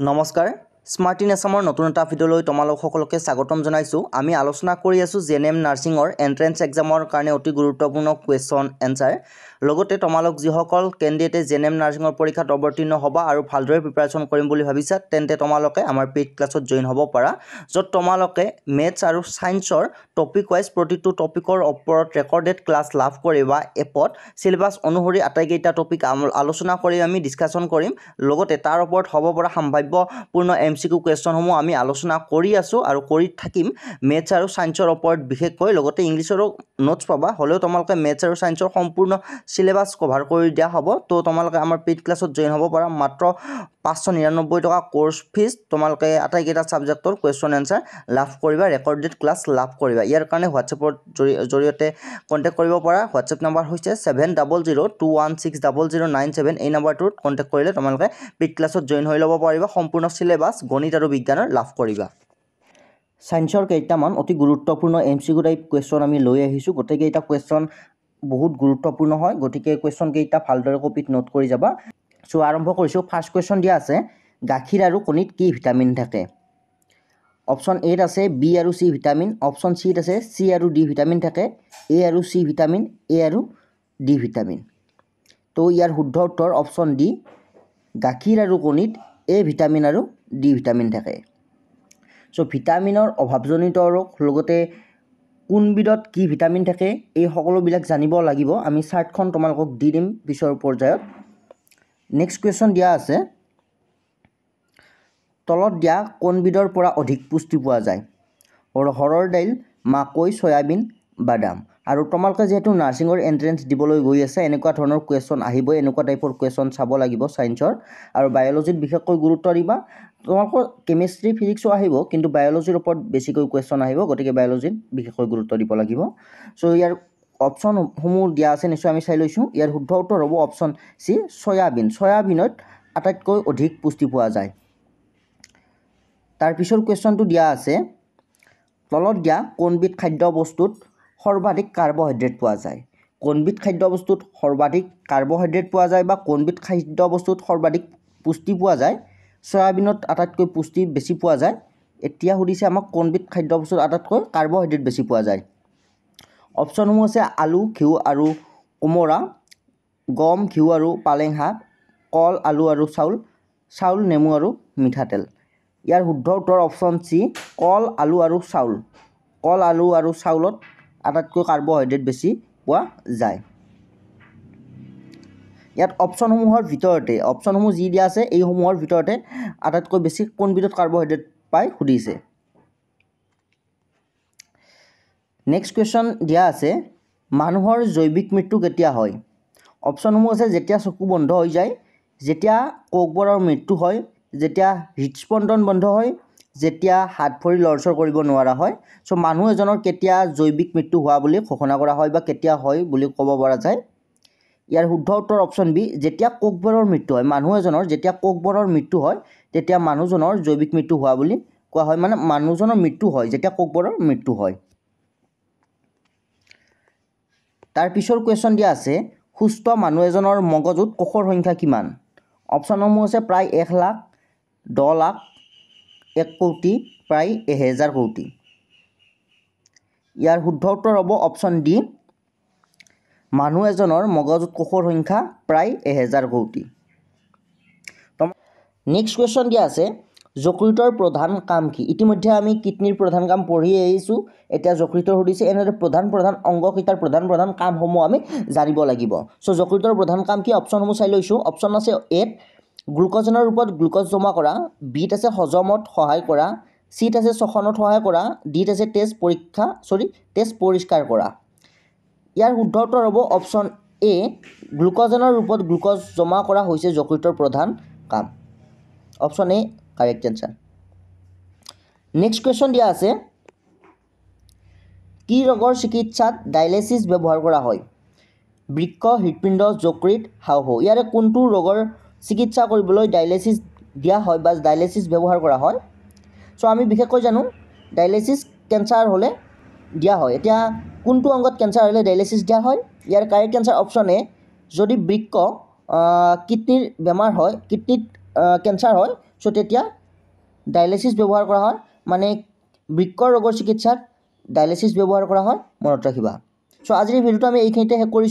नमस्कार স্মাৰ্টিন আছামৰ নতুন এটা ভিডিঅ'লৈ তোমালোক সকলোকে স্বাগতম জনাইছোঁ আমি আলোচনা কৰি আছোঁ জে এন এম নাৰ্ছিঙৰ এণ্ট্ৰেঞ্চ এক্সামৰ কাৰণে অতি গুৰুত্বপূৰ্ণ কুৱেশ্যন এনচাৰ লগতে তোমালোক যিসকল কেণ্ডিডেটে জে এন এম নাৰ্ছিঙৰ পৰীক্ষাত অৱতীৰ্ণ হ'বা আৰু ভালদৰে প্ৰিপাৰেশ্যন কৰিম বুলি ভাবিছা তেন্তে তোমালোকে আমাৰ পেইড ক্লাছত জইন হ'ব পাৰা য'ত তোমালোকে মেথছ আৰু ছায়েন্সৰ টপিক ৱাইজ প্ৰতিটো টপিকৰ ওপৰত ৰেকৰ্ডেড ক্লাছ লাভ কৰি বা এপত চিলেবাছ অনুসৰি আটাইকেইটা টপিক আলোচনা কৰি আমি ডিছকাশ্যন কৰিম লগতে তাৰ ওপৰত হ'ব পৰা সম্ভাৱ্যপূৰ্ণ এম কিউ কুৱেশ্যনসমূহ আমি আলোচনা কৰি আছোঁ আৰু কৰি থাকিম মেথছ আৰু ছায়েন্সৰ ওপৰত বিশেষকৈ লগতে ইংলিছৰো নোটছ পাবা হ'লেও তোমালোকে মেথছ আৰু ছায়েন্সৰ সম্পূৰ্ণ চিলেবাছ কভাৰ কৰি দিয়া হ'ব তো তোমালোকে আমাৰ পেইড ক্লাছত জইন হ'ব পাৰা মাত্ৰ পাঁচশ নিৰান্নব্বৈ টকা কোৰ্চ ফিজ তোমালোকে আটাইকেইটা ছাবজেক্টৰ কুৱেশ্যন এনচাৰ লাভ কৰিবা ৰেকৰ্ডেড ক্লাছ লাভ কৰিবা ইয়াৰ কাৰণে হোৱাটছএপৰ জৰি জৰিয়তে কণ্টেক্ট কৰিব পাৰা হোৱাটছএপ নাম্বাৰ হৈছে seven double zero' two one six double zero' nine seven এই নাম্বাৰটোত কণ্টেক্ট কৰিলে তোমালোকে পিড ক্লাছত জইন হৈ ল'ব পাৰিবা সম্পূৰ্ণ চিলেবাছ গণিত আৰু বিজ্ঞানৰ লাভ কৰিবা ছায়েন্সৰ কেইটামান অতি গুৰুত্বপূৰ্ণ M C Q type question আমি লৈ আহিছোঁ গোটেইকেইটা কুৱেশ্যন বহুত গুৰুত্বপূৰ্ণ হয় গতিকে কুৱেশ্যনকেইটা ভালদৰে কপিত নোট কৰি যাবা চ' আৰম্ভ কৰিছোঁ ফাৰ্ষ্ট কুৱেশ্যন দিয়া আছে গাখীৰ আৰু কণীত কি ভিটামিন থাকে অপশ্যন এত আছে বি আৰু চি ভিটামিন অপশ্যন চিত আছে চি আৰু ডি ভিটামিন থাকে এ আৰু চি ভিটামিন এ আৰু ডি ভিটামিন তো ইয়াৰ শুদ্ধ উত্তৰ অপশ্যন ডি গাখীৰ আৰু কণীত এ ভিটামিন আৰু ডি ভিটামিন থাকে চ' ভিটামিনৰ অভাৱজনিত ৰোগ লগতে কোনবিধত কি ভিটামিন থাকে এই সকলোবিলাক জানিব লাগিব আমি চাৰ্টখন তোমালোকক দি দিম পিছৰ পৰ্যায়ত নেক্সট কুৱেশ্যন দিয়া আছে তলত দিয়া কোনবিধৰ পৰা অধিক পুষ্টি পোৱা যায় হৰৰ দাইল মাকৈ চয়াবিন বাদাম আৰু তোমালোকে যিহেতু নাৰ্ছিঙৰ এণ্ট্ৰেঞ্চ দিবলৈ গৈ আছে এনেকুৱা ধৰণৰ কুৱেশ্যন আহিবই এনেকুৱা টাইপৰ কুৱেশ্যন চাব লাগিব ছায়েন্সৰ আৰু বায়'লজিত বিশেষকৈ গুৰুত্ব দিবা তোমালোকৰ কেমেষ্ট্ৰি ফিজিক্সো আহিব কিন্তু বায়'লজিৰ ওপৰত বেছিকৈ কুৱেশ্যন আহিব গতিকে বায়'লজিত বিশেষকৈ গুৰুত্ব দিব লাগিব চ' ইয়াৰ অপশ্যনসমূহ দিয়া আছে নিশ্চয় আমি চাই লৈছোঁ ইয়াৰ শুদ্ধ উত্তৰ হ'ব অপশ্যন চি চয়াবিন চয়াবিনত আটাইতকৈ অধিক পুষ্টি পোৱা যায় তাৰপিছৰ কুৱেশ্যনটো দিয়া আছে তলত দিয়া কোনবিধ খাদ্য বস্তুত সৰ্বাধিক কাৰ্বহাইড্ৰেট পোৱা যায় কোনবিধ খাদ্য বস্তুত সৰ্বাধিক কাৰ্বহাইড্ৰেট পোৱা যায় বা কোনবিধ খাদ্য বস্তুত সৰ্বাধিক পুষ্টি পোৱা যায় চয়াবিনত আটাইতকৈ পুষ্টি বেছি পোৱা যায় এতিয়া সুধিছে আমাক কোনবিধ খাদ্য বস্তুত আটাইতকৈ কাৰ্বহাইড্ৰেট বেছি পোৱা যায় অপশ্যনসমূহ হৈছে আলু ঘিউ আৰু কোমোৰা গম ঘিউ আৰু পালেং শাক কল আলু আৰু চাউল চাউল নেমু আৰু মিঠাতেল ইয়াৰ শুদ্ধ উত্তৰ অপশ্যন চি কল আলু আৰু চাউল কল আলু আৰু চাউলত আটাইতকৈ কাৰ্বহাইড্ৰেট বেছি পোৱা যায় ইয়াত অপশ্যনসমূহৰ ভিতৰতে অপশ্যনসমূহ যি দিয়া আছে এইসমূহৰ ভিতৰতে আটাইতকৈ বেছি কোনবিধত কাৰ্বহাইড্ৰেট পায় সুধিছে নেক্সট কুৱেশ্যন দিয়া আছে মানুহৰ জৈৱিক মৃত্যু কেতিয়া হয় অপশ্যনসমূহ আছে যেতিয়া চকু বন্ধ হৈ যায় যেতিয়া কৌকবৰৰ মৃত্যু হয় যেতিয়া হৃদস্পন্দন বন্ধ হয় যেতিয়া হাত ভৰি লৰচৰ কৰিব নোৱাৰা হয় চ' মানুহ এজনৰ কেতিয়া জৈৱিক মৃত্যু হোৱা বুলি ঘোষণা কৰা হয় বা কেতিয়া হয় বুলি ক'ব পৰা যায় ইয়াৰ শুদ্ধ উত্তৰ অপশ্যন বি যেতিয়া কোকবৰৰ মৃত্যু হয় মানুহ এজনৰ যেতিয়া কোকবৰৰ মৃত্যু হয় তেতিয়া মানুহজনৰ জৈৱিক মৃত্যু হোৱা বুলি কোৱা হয় মানে মানুহজনৰ মৃত্যু হয় যেতিয়া কোকবৰৰ মৃত্যু হয় তাৰ পিছৰ কুৱেশ্যন দিয়া আছে সুস্থ মানুহ এজনৰ মগজুত কোষৰ সংখ্যা কিমান অপশ্যনসমূহ হৈছে প্ৰায় এক লাখ দহ লাখ এক কোটি প্ৰায় এহেজাৰ কোটি ইয়াৰ শুদ্ধ উত্তৰ হ'ব অপশ্যন ডি মানুহ এজনৰ মগজুত কোষৰ সংখ্যা প্ৰায় এহেজাৰ কৌটি নেক্সট কুৱেশ্যন দিয়া আছে যকৃতৰ প্ৰধান কাম কি ইতিমধ্যে আমি কিডনীৰ প্ৰধান কাম পঢ়িয়ে আহিছোঁ এতিয়া যকৃত সুধিছে এনেদৰে প্ৰধান প্ৰধান অংগকেইটাৰ প্ৰধান প্ৰধান কামসমূহ আমি জানিব লাগিব চ' যকৃতৰ প্ৰধান কাম কি অপশ্যনসমূহ চাই লৈছোঁ অপশ্যন আছে এত গ্লুক'জেনৰ ৰূপত গ্লুক'জ জমা কৰা বিত আছে হজমত সহায় কৰা চিত আছে শ্বসনত সহায় কৰা ডিত আছে তেজ পৰীক্ষা চৰি তেজ পৰিষ্কাৰ কৰা ইয়াৰ শুদ্ধ উত্তৰ হ'ব অপশ্যন এ গ্লুক'জেনৰ ৰূপত গ্লুক'জ জমা কৰা হৈছে যকৃতৰ প্ৰধান কাম option A correct answer next question দিয়া আছে কি ৰোগৰ চিকিৎসাত ডায়েলাইচিছ ব্যৱহাৰ কৰা হয় বৃক্ষ হৃদপিণ্ড যকৃত হাওহো ইয়াৰে কোনটো ৰোগৰ চিকিৎসা কৰিবলৈ ডায়েলাইচিছ দিয়া হয় বা ডায়েলাইচিছ ব্যৱহাৰ কৰা হয় চ' আমি বিশেষকৈ জানো ডায়েলাইচিছ কেঞ্চাৰ হ'লে দিয়া হয় এতিয়া কোনটো অংগত কেঞ্চাৰ হ'লে ডায়েলাইচিছ দিয়া হয় ইয়াৰ কাৰেক্ট কেঞ্চাৰ অপশ্যন এ যদি বৃক্ক কিডনীৰ বেমাৰ হয় কিডনীত কেঞ্চাৰ হয় চ' তেতিয়া ডায়েলিচিছ ব্যৱহাৰ কৰা হয় মানে বৃক্ক ৰোগৰ চিকিৎসাত ডায়েলিচিছ ব্যৱহাৰ কৰা হয় মনত ৰাখিবা চ' আজিৰ ভিডিঅ'টো আমি এইখিনিতে শেষ কৰিছোঁ